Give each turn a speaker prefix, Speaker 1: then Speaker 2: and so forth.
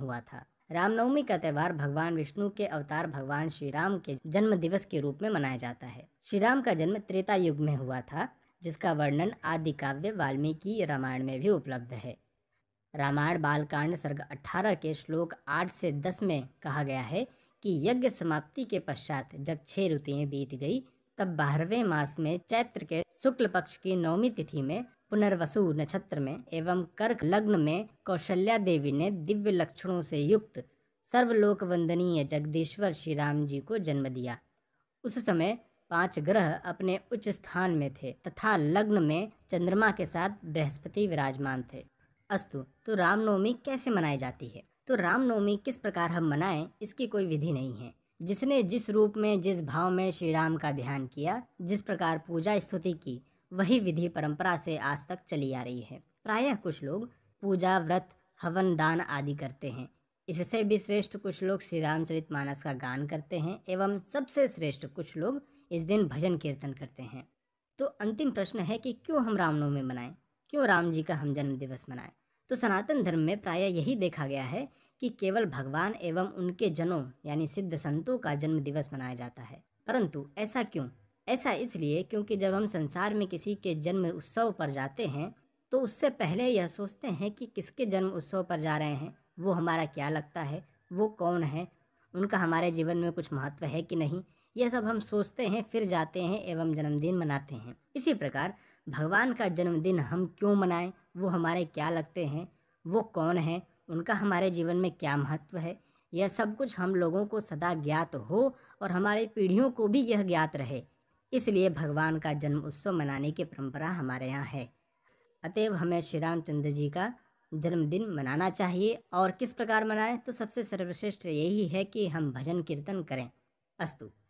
Speaker 1: हुआ था रामनवमी का त्यौहार भगवान विष्णु के अवतार भगवान श्री राम के जन्म दिवस के रूप में मनाया जाता है श्री राम का जन्म त्रेता युग में हुआ था जिसका वर्णन आदि काव्य वाल्मीकि रामायण में भी उपलब्ध है रामायण बालकांड सर्ग 18 के श्लोक 8 से 10 में कहा गया है कि यज्ञ समाप्ति के पश्चात जब छह ऋतुएं बीत गई तब बारहवें मास में चैत्र के शुक्ल पक्ष की नवमी तिथि में पुनर्वसु नक्षत्र में एवं कर्क लग्न में कौशल्या देवी ने दिव्य लक्षणों से युक्त सर्वलोक वंदनीय जगदीश्वर श्री राम जी को जन्म दिया उस समय पांच ग्रह अपने उच्च स्थान में थे तथा लग्न में चंद्रमा के साथ बृहस्पति विराजमान थे अस्तु तो रामनवमी कैसे मनाई जाती है तो रामनवमी किस प्रकार हम मनाएं इसकी कोई विधि नहीं है जिसने जिस रूप में जिस भाव में श्री राम का ध्यान किया जिस प्रकार पूजा स्तुति की वही विधि परंपरा से आज तक चली आ रही है प्रायः कुछ लोग पूजा व्रत हवन दान आदि करते हैं इससे भी श्रेष्ठ कुछ लोग श्री रामचरित मानस का गान करते हैं एवं सबसे श्रेष्ठ कुछ लोग इस दिन भजन कीर्तन करते हैं तो अंतिम प्रश्न है कि क्यों हम रामनवमी मनाएं क्यों राम जी का हम जन्म दिवस मनाएं तो सनातन धर्म में प्रायः यही देखा गया है कि केवल भगवान एवं उनके जनों यानी सिद्ध संतों का जन्म दिवस मनाया जाता है परंतु ऐसा क्यों ऐसा इसलिए क्योंकि जब हम संसार में किसी के जन्म उत्सव पर जाते हैं तो उससे पहले यह सोचते हैं कि किसके जन्म उत्सव पर जा रहे हैं वो हमारा क्या लगता है वो कौन है उनका हमारे जीवन में कुछ महत्व है कि नहीं यह सब हम सोचते हैं फिर जाते हैं एवं जन्मदिन मनाते हैं इसी प्रकार भगवान का जन्मदिन हम क्यों मनाएं वो हमारे क्या लगते हैं वो कौन है उनका हमारे जीवन में क्या महत्व है यह सब कुछ हम लोगों को सदा ज्ञात हो और हमारी पीढ़ियों को भी यह ज्ञात रहे इसलिए भगवान का जन्म उत्सव मनाने की परंपरा हमारे यहाँ है अतएव हमें श्री रामचंद्र जी का जन्मदिन मनाना चाहिए और किस प्रकार मनाएं तो सबसे सर्वश्रेष्ठ यही है कि हम भजन कीर्तन करें अस्तु